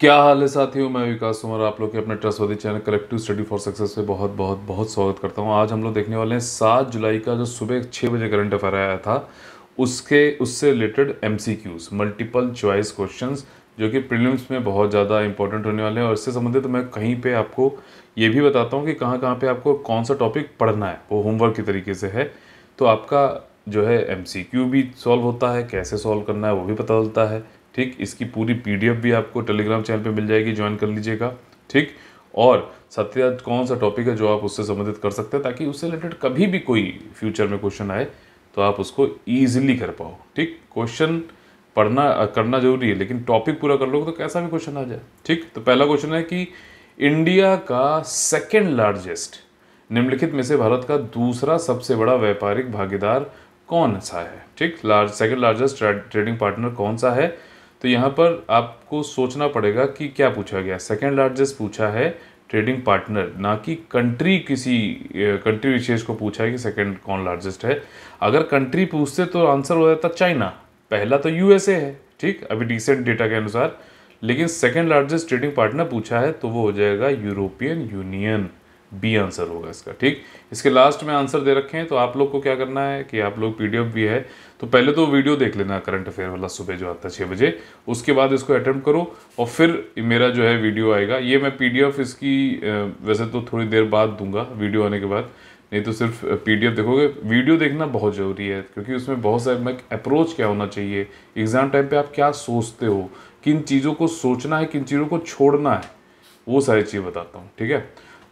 क्या हाल है साथियों मैं विकास कुमार आप लोग के अपने ट्रस्टवादी channel collective study for success पे बहुत बहुत बहुत स्वागत करता हूँ आज हम लोग देखने वाले हैं सात जुलाई का जो सुबह छः बजे करंट अफेयर आया था उसके उससे related um multiple choice question जो कि प्रीलिम्स में बहुत ज़्यादा इंपॉर्टेंट होने वाले हैं और इससे संबंधित तो मैं कहीं पर आपको ये भी बताता हूँ कि कहाँ कहाँ पर आपको कौन सा टॉपिक पढ़ना है वो होमवर्क के तरीके से है तो आपका जो है एम भी सॉल्व होता है कैसे सॉल्व करना है वो भी पता चलता है ठीक इसकी पूरी पीडीएफ भी आपको टेलीग्राम चैनल पे मिल जाएगी ज्वाइन कर लीजिएगा ठीक और साथ ही साथ कौन सा टॉपिक है जो आप उससे संबंधित कर सकते हैं ताकि उससे रिलेटेड कभी भी कोई फ्यूचर में क्वेश्चन आए तो आप उसको ईजिली कर पाओ ठीक क्वेश्चन पढ़ना करना जरूरी है लेकिन टॉपिक पूरा कर लोगे तो कैसा भी क्वेश्चन आ जाए ठीक तो पहला क्वेश्चन है कि इंडिया का सेकेंड लार्जेस्ट निम्नलिखित में से भारत का दूसरा सबसे बड़ा व्यापारिक भागीदार कौन सा है ठीक large second largest trading partner कौन सा है तो यहाँ पर आपको सोचना पड़ेगा कि क्या पूछा गया सेकेंड लार्जेस्ट पूछा है ट्रेडिंग पार्टनर ना कि कंट्री किसी कंट्री विशेष को पूछा है कि सेकेंड कौन लार्जेस्ट है अगर कंट्री पूछते तो आंसर हो जाता चाइना पहला तो यूएसए है ठीक अभी रिसेंट डेटा के अनुसार लेकिन सेकेंड लार्जेस्ट ट्रेडिंग पार्टनर पूछा है तो वो हो जाएगा यूरोपियन यूनियन बी आंसर होगा इसका ठीक इसके लास्ट में आंसर दे रखे हैं तो आप लोग को क्या करना है कि आप लोग पीडीएफ भी है तो पहले तो वीडियो देख लेना करंट अफेयर वाला सुबह जो आता है छः बजे उसके बाद इसको अटेम्प्ट करो और फिर मेरा जो है वीडियो आएगा ये मैं पीडीएफ इसकी वैसे तो थोड़ी देर बाद दूंगा वीडियो आने के बाद नहीं तो सिर्फ पीडीएफ देखोगे वीडियो देखना बहुत ज़रूरी है क्योंकि उसमें बहुत सारे मैं अप्रोच क्या होना चाहिए एग्ज़ाम टाइम पे आप क्या सोचते हो किन चीज़ों को सोचना है किन चीज़ों को छोड़ना है वो सारी चीज़ बताता हूँ ठीक है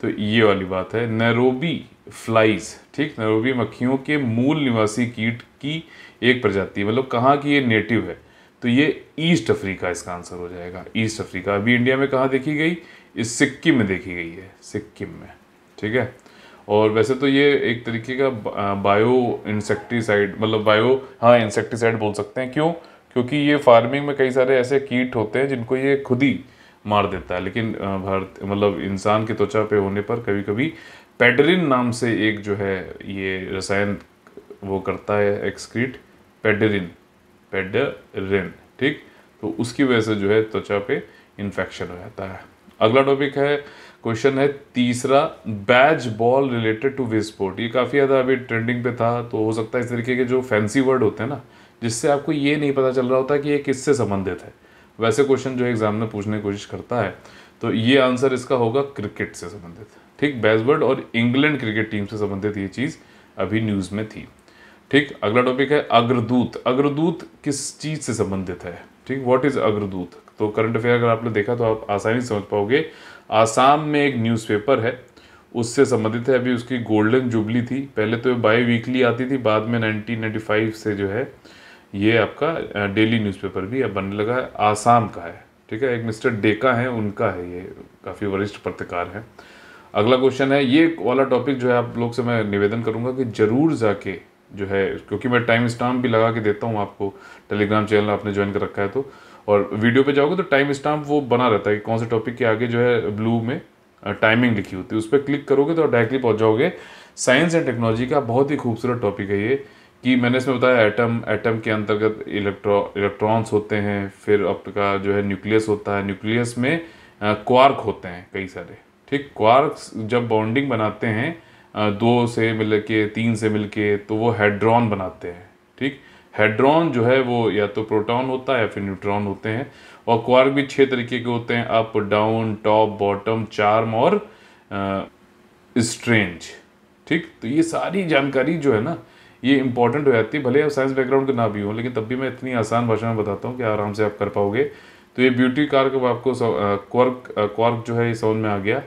तो ये वाली बात है नैरोबी फ्लाइज ठीक नैरोबी मक्खियों के मूल निवासी कीट की एक प्रजाति मतलब कहाँ की ये नेटिव है तो ये ईस्ट अफ्रीका इसका आंसर हो जाएगा ईस्ट अफ्रीका अभी इंडिया में कहाँ देखी गई इस सिक्किम में देखी गई है सिक्किम में ठीक है और वैसे तो ये एक तरीके का बायो इंसेक्टिसाइड मतलब बायो हाँ इंसेक्टिसाइड बोल सकते हैं क्यों क्योंकि ये फार्मिंग में कई सारे ऐसे कीट होते हैं जिनको ये खुद ही मार देता है लेकिन भारत मतलब इंसान की त्वचा पे होने पर कभी कभी पेडरिन नाम से एक जो है ये रसायन वो करता है एक्सक्रीट पेडरिन पेडरिन ठीक तो उसकी वजह से जो है त्वचा पे इन्फेक्शन हो जाता है अगला टॉपिक है क्वेश्चन है तीसरा Bazball related to sport ये काफ़ी ज़्यादा अभी ट्रेंडिंग पे था तो हो सकता है इस तरीके के जो फैंसी वर्ड होते हैं ना जिससे आपको ये नहीं पता चल रहा होता कि ये किससे संबंधित है वैसे क्वेश्चन जो एग्जाम में पूछने की कोशिश करता है तो ये आंसर इसका होगा क्रिकेट से संबंधित ठीक बेसवर्ड और इंग्लैंड क्रिकेट टीम से संबंधित ये चीज़ अभी न्यूज़ में थी ठीक अगला टॉपिक है अग्रदूत अग्रदूत किस चीज़ से संबंधित है ठीक व्हाट इज़ अग्रदूत तो करंट अफेयर अगर आपने देखा तो आप आसानी से समझ पाओगे आसाम में एक न्यूज़पेपर है उससे संबंधित है अभी उसकी गोल्डन जुबली थी पहले तो बाई वीकली आती थी बाद में 1995 से जो है ये आपका डेली न्यूज़पेपर भी अब बनने लगा है आसाम का है ठीक है एक मिस्टर डेका है उनका है ये काफ़ी वरिष्ठ पत्रकार हैं अगला क्वेश्चन है ये वाला टॉपिक जो है आप लोग से मैं निवेदन करूंगा कि ज़रूर जाके जो है क्योंकि मैं टाइम स्टाम्प भी लगा के देता हूँ आपको टेलीग्राम चैनल आपने ज्वाइन कर रखा है तो और वीडियो पे जाओगे तो टाइम स्टाम्प वो बना रहता है कि कौन से टॉपिक के आगे जो है ब्लू में टाइमिंग लिखी होती है उस पर क्लिक करोगे तो डायरेक्टली पहुँच जाओगे साइंस एंड टेक्नोलॉजी का बहुत ही खूबसूरत टॉपिक है ये कि मैंने इसमें बताया एटम एटम के अंतर्गत इलेक्ट्रॉ इलेक्ट्रॉन्स होते हैं फिर आपका जो है न्यूक्लियस होता है न्यूक्लियस में क्वार्क होते हैं कई सारे ठीक क्वार्क्स जब बॉन्डिंग बनाते हैं दो से मिल के तीन से मिल के तो वो हेड्रॉन बनाते हैं ठीक हेड्रॉन जो है वो या तो प्रोटॉन होता है या फिर न्यूट्रॉन होते हैं और क्वार्क भी छः तरीके के होते हैं up down top bottom charm और स्ट्रेंज ठीक तो ये सारी जानकारी जो है ना ये इंपॉर्टेंट हो जाती है भले आप साइंस बैकग्राउंड के ना भी हो लेकिन तब भी मैं इतनी आसान भाषा में बताता हूँ कि आराम से आप कर पाओगे तो ये ब्यूटी कार्क अब आपको क्वार्क क्वार्क जो है ये समझ में आ गया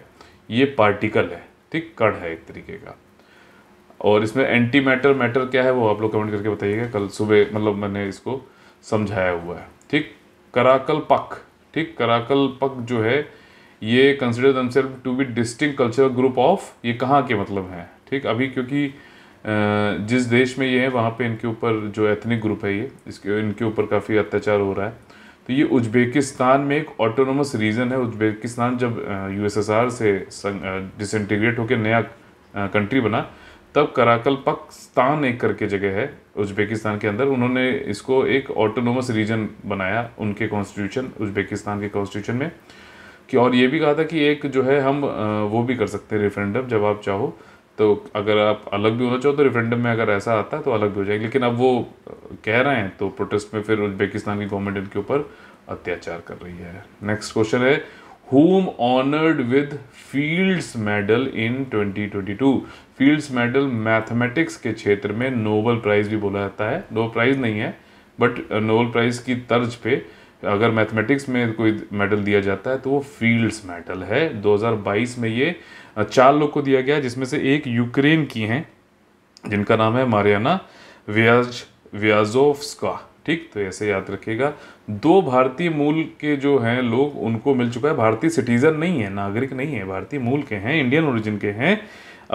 ये पार्टिकल है ठीक कण है एक तरीके का और इसमें एंटी मैटर मैटर क्या है वो आप लोग कमेंट करके बताइएगा कल सुबह मतलब मैंने इसको समझाया हुआ है ठीक कराकल पक ठीक कराकल पक जो है ये consider themselves to be distinct culture group of ये कहाँ के मतलब हैं ठीक अभी क्योंकि जिस देश में ये है वहाँ पे इनके ऊपर जो एथनिक ग्रुप है ये इसके इनके ऊपर काफ़ी अत्याचार हो रहा है तो ये उज्बेकिस्तान में एक ऑटोनोमस रीजन है उज्बेकिस्तान जब यूएसएसआर से डिसइंटीग्रेट होकर नया कंट्री बना तब कराकल पाकिस्तान एक करके जगह है उज्बेकिस्तान के अंदर उन्होंने इसको एक ऑटोनोमस रीजन बनाया उनके कॉन्स्टिट्यूशन उज्बेकिस्तान के कॉन्स्टिट्यूशन में कि और ये भी कहा था कि एक जो है हम वो भी कर सकते हैं रेफरेंडम जब आप चाहो तो अगर आप अलग भी होना चाहो तो रेफरेंडम में अगर ऐसा आता है तो अलग भी हो जाएगा लेकिन अब वो कह रहे हैं तो प्रोटेस्ट में फिर उज्बेकिस्तान की गवर्नमेंट इनके ऊपर अत्याचार कर रही है नेक्स्ट क्वेश्चन है whom honoured with Fields medal in 2022 Fields medal mathematics के क्षेत्र में नोबल प्राइज़ भी बोला जाता है नोबल प्राइज़ नहीं है बट नोबल प्राइज़ की तर्ज पे अगर मैथमेटिक्स में कोई मेडल दिया जाता है तो वो फील्ड्स मेडल है 2022 में ये चार लोग को दिया गया जिसमें से एक यूक्रेन की हैं जिनका नाम है मारियाना व्याज व्याजोफ्सका ठीक तो ऐसे याद रखिएगा दो भारतीय मूल के जो हैं लोग उनको मिल चुका है भारतीय सिटीजन नहीं है नागरिक नहीं है भारतीय मूल के हैं इंडियन ओरिजिन के हैं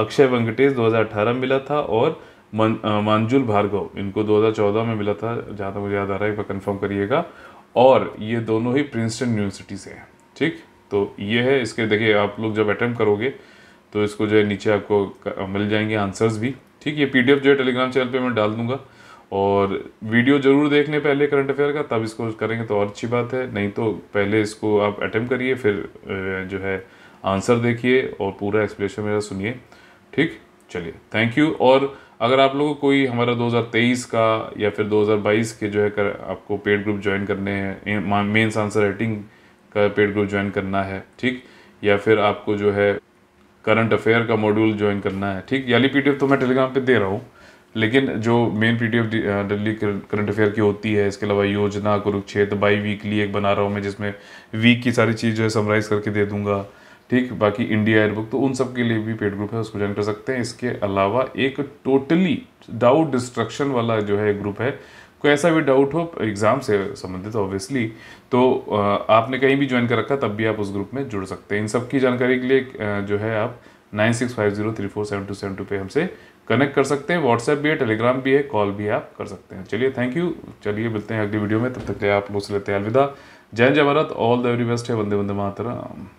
अक्षय वेंकटेश 2018 मिला था और मंजुल भार्गव इनको 2014 में मिला था जहाँ तक मुझे याद आ रहा है एक बार कन्फर्म करिएगा और ये दोनों ही प्रिंसटन यूनिवर्सिटी से हैं ठीक तो ये है इसके देखिए आप लोग जब अटैम्प्ट करोगे तो इसको जो है नीचे आपको मिल जाएंगे आंसर्स भी ठीक ये पी जो है टेलीग्राम चैनल पर मैं डाल दूंगा और वीडियो ज़रूर देख लें पहले करंट अफेयर का तब इसको करेंगे तो और अच्छी बात है नहीं तो पहले इसको आप अटैम्प्ट करिए फिर जो है आंसर देखिए और पूरा एक्सप्लेनेशन मेरा सुनिए ठीक चलिए थैंक यू और अगर आप लोगों को कोई हमारा 2023 का या फिर 2022 के जो है कर आपको पेड ग्रुप ज्वाइन करने हैं मेन आंसर राइटिंग का पेड ग्रुप ज्वाइन करना है ठीक या फिर आपको जो है करंट अफेयर का मॉड्यूल ज्वाइन करना है ठीक याली पी तो मैं टेलीग्राम पर दे रहा हूँ लेकिन जो main P T F daily current affair की होती है इसके अलावा योजना कुरुक्षेत्र बाई वीकली एक बना रहा हूँ मैं जिसमें वीक की सारी चीज़ जो है समराइज़ करके दे दूँगा ठीक बाकी इंडिया एयरबुक तो उन सब के लिए भी पेड ग्रुप है उसको ज्वाइन कर सकते हैं इसके अलावा एक टोटली डाउट डिस्ट्रक्शन वाला जो है ग्रुप है कोई ऐसा भी डाउट हो एग्ज़ाम से संबंधित ऑब्वियसली तो आपने कहीं भी ज्वाइन कर रखा तब भी आप उस ग्रुप में जुड़ सकते हैं इन सब की जानकारी के लिए जो है आप nine six five zero three four seven two seven two पे हमसे कनेक्ट कर सकते हैं व्हाट्सएप भी है टेलीग्राम भी है कॉल भी आप कर सकते हैं चलिए थैंक यू चलिए मिलते हैं अगली वीडियो में तब तक के आप लोग से लेते हैं अलविदा जय जय Bharat all the very best है वंदे वंदे मातरम